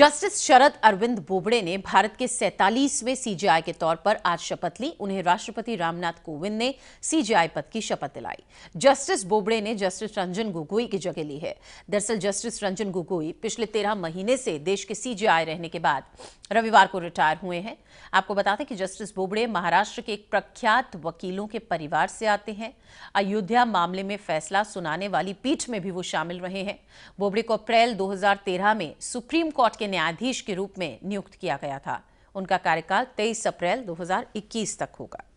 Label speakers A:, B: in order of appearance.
A: justice शरद अरविंद बोबड़े ने भारत के सैतालीसवें CGI के तौर पर आज शपथ ली उन्हें राष्ट्रपति रामनाथ कोविंद ने सीजीआई पद की शपथ दिलाई जस्टिस बोबड़े ने जस्टिस रंजन गोगोई की जगह ली है दरअसल जस्टिस रंजन गोगोई पिछले तेरह महीने से देश के सीजीआई रहने के बाद रविवार को रिटायर हुए हैं आपको बता दें कि जस्टिस बोबड़े महाराष्ट्र के एक प्रख्यात वकीलों के परिवार से आते हैं अयोध्या मामले में फैसला सुनाने वाली पीठ में भी वो शामिल रहे हैं बोबड़े को अप्रैल दो में सुप्रीम कोर्ट के न्यायाधीश के रूप में नियुक्त किया गया था उनका कार्यकाल 23 अप्रैल 2021 तक होगा